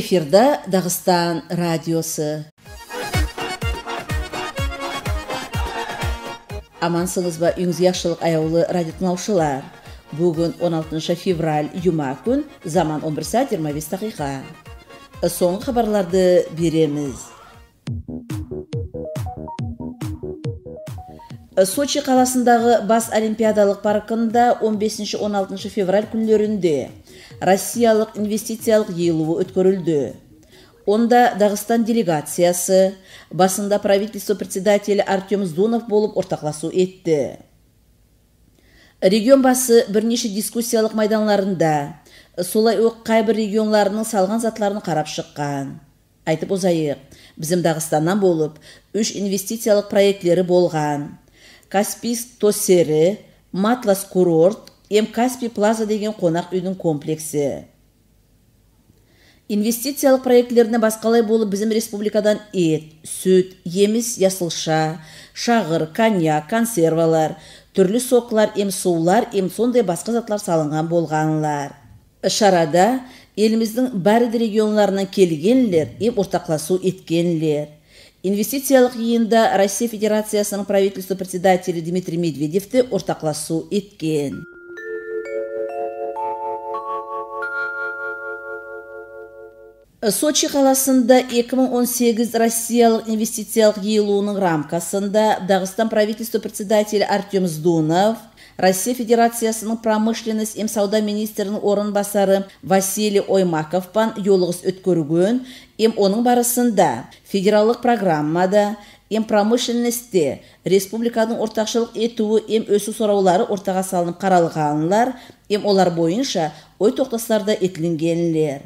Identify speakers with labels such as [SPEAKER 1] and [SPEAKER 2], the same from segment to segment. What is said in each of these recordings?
[SPEAKER 1] эфирда дагыстан радиосы ба, ба жакшылык аяулы радио тыңлоочулар Бүгін 16 февраль юма күн заман 11 саат 25 тақиқа. Сон қабарларды береміз. сочи қаласындағы бас олимпиадалық паркында 15-16 февраль күнлерінде Россиялық инвестициялық йыйылуу өткөрүлдү онда дагыстан делегациясы басында правительство председатели артем зунов болып ортақласу етті. регион басы бірнеше дискуссиялық майданларында солай оқ кайбір регионларының салған затларын қарап шыққан айтып озайық біздің дағыстаннан болып үш инвестициялық проектлері болған каспийск Тосері, матлас курорт м Каспи плаза деген қонақ үйдің комплексі инвестициялық проектілеріне басқалай болып біздің республикадан ет сүт еміс ясылша шағыр коньяк консервалар түрлі соққылар ем сулар ем сондай басқа затлар салынған болғанлар шарада еліміздің бәрі регионларынан келгенлер ем ортақласу еткенлер инвестициялық жиында россия федерациясының правительство председателі дмитрий медведевті ортақласу еткен Э, сочи қаласында 2018 россиялық инвестициялық елуының рамкасында дағыстан правительство председателі артем Здунов, россия федерациясының промышленность им сауда министрінің орынбасары василий оймаковпан жолығыс өткөргөн ем оның барысында федералық программада ем промышленностьте республиканың ортақшылық етуі ем өсі сұраулары ортаға салынып қаралғанлар ем олар бойынша ой тоқтасларда этилингенлер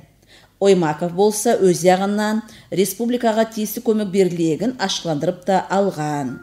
[SPEAKER 1] оймаков болса өз жағынан республикаға тиісті көмек берілегін ашқыландырып та алған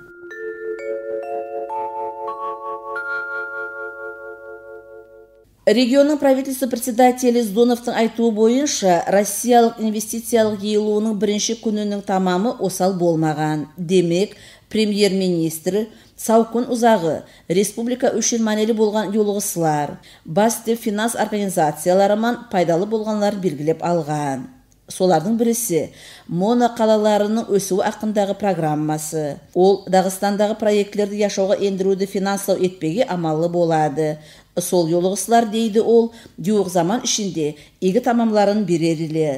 [SPEAKER 1] регионның правительство председателі зоновтың айтуы бойынша россиялық инвестициялық иылуының бірінші күнінің тамамы осал болмаған демек премьер министр саукун Узағы, республика манелі болған елғысылар, басты финанс организацияларыман пайдалы болғанлар белгілеп алған. солардың бірісі моноқалаларының қалаларының өсуі ақындағы программасы ол дағыстандағы проектлерді яшауға ендіруді финансау етпеге амалы болады сол елғысылар дейді ол жуық заман ішінде егі тамамларын берерілі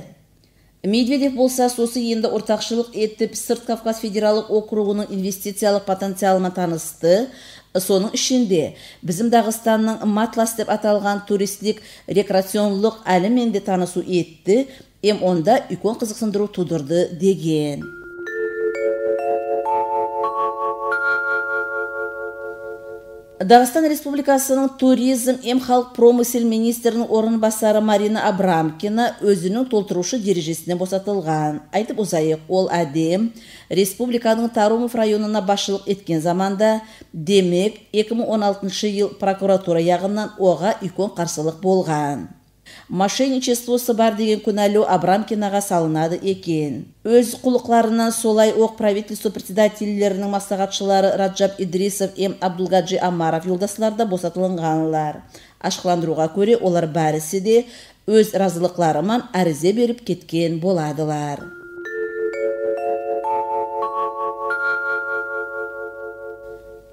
[SPEAKER 1] медведев болса сосы енді ортақшылық етіп сырт кавказ Федералық округының инвестициялық потенциалына танысты соның ішінде бізім дағыстанның матлас деп аталған туристік рекреационлық әліменде танысу етті ем онда үлкен қызықсындыру тудырды деген дағыстан республикасының туризм М халық промысел министрінің орынбасары марина абрамкина өзінің толтырушы дирижесіне босатылған айтып ұзайық ол әдем республиканың тарумов районына басшылық еткен заманда демек 2016 жыл прокуратура яғынан оға үлкен қарсылық болған мошенничествосы бар деген күнәлі абрамкинаға салынады екен өз құлықларынан солай оқ правительство председательлерінің маслихатшылары раджаб идрисов м абдулгаджи амаров елдасыларда да ашқыландыруға көре олар бәрісі де өз разылықларыман әрізе беріп кеткен боладылар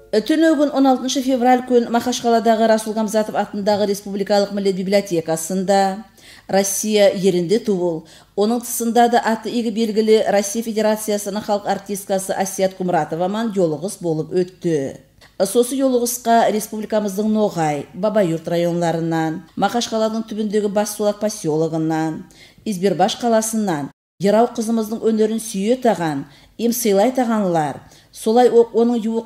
[SPEAKER 1] түні бүгін 16 февраль күн махашқаладағы қаладағы расул гамзатов атындағы республикалық милет библиотекасында россия ерінде туыл оның тысында да аты игі белгілі россия федерациясының халық артисткасы асият кумратоваман жолығыс болып өтті сосы жолығысқа республикамыздың ноғай бабайұрт районларынан Махаш қаланың түбіндегі бассулақ поселогынан избербаш қаласынан ерау қызымыздың өнерін сүйе таған им сыйлай тағанлар Солай оқ оның ем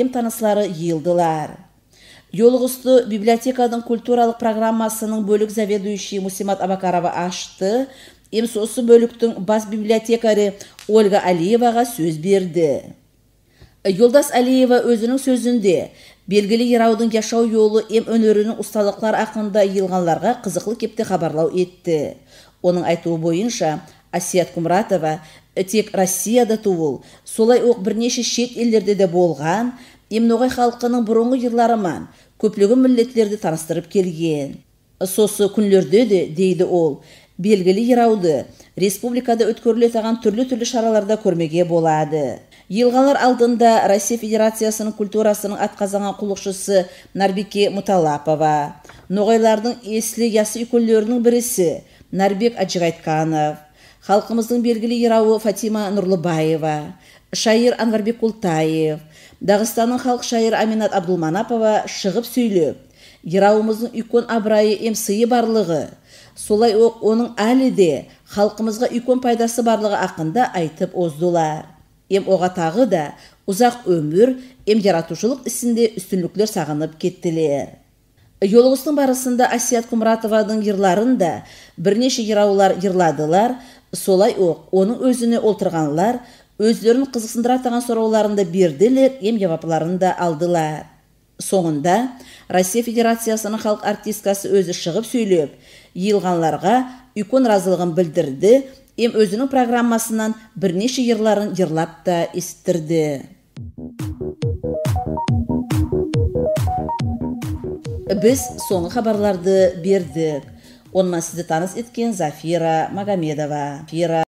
[SPEAKER 1] емтаныслары елділар. Йолғысты библиотекадың культуралық программасының бөлік заведующий Мусимат Абакарова ашты. ем сосы бөліктің бас библиотекары Ольга Алиеваға сөз берді. Э, Йолдас Алиева өзінің сөзінде белгілі ераудың яшау жолы ем өнерінің ұсталықлар ақында елғанларға қызықлы кепті хабарлау етті. Оның айтуы бойынша асият кумратова тек россияда туыл солай оқ бірнеше шет елдерде де болған емноғай халқының бұрынғы жылдарынан көплігі милletлерді таныстырып келген сосы күнлерде де дейді ол белгілі ерауды республикада өткөрүлө таған түрлі түрлі шараларда көрмеге болады Елғалар алдында россия федерациясының культурасының атқазаған құлықшысы нарбике муталапова ноғайлардың есілі ясы үйкөллөрүнүн бірісі нарбек халқымыздың белгілі ерауы фатима нұрлыбаева шайыр анварбек култаев дағыстанның халық шайыры аминат абдулманапова шығып сөйлеп ерауымыздың икон абырайы емсыйы барлығы солай оқ оның әлі де халқымызға үкон пайдасы барлығы ақында айтып оздылар ем оға тағы да ұзақ өмір ем жаратушылық ісінде үстінліктер сағынып кеттілер Йолғыстың барысында Асият Құмратовадың ерларын да бірнеше ераулар ерладылар, солай оқ, оның өзіне олтырғанлар, өздерін қызықсындыра таған берділер, ем жауапларын да алдылар. Соңында Россия Федерациясының халық артисткасы өзі шығып сөйлеп, елғанларға икон разылығын білдірді, ем өзінің программасынан бірнеше ерларын ерлап та естірді. біз соңғы хабарларды бердік онымен сізді таныс еткен зафира магомедова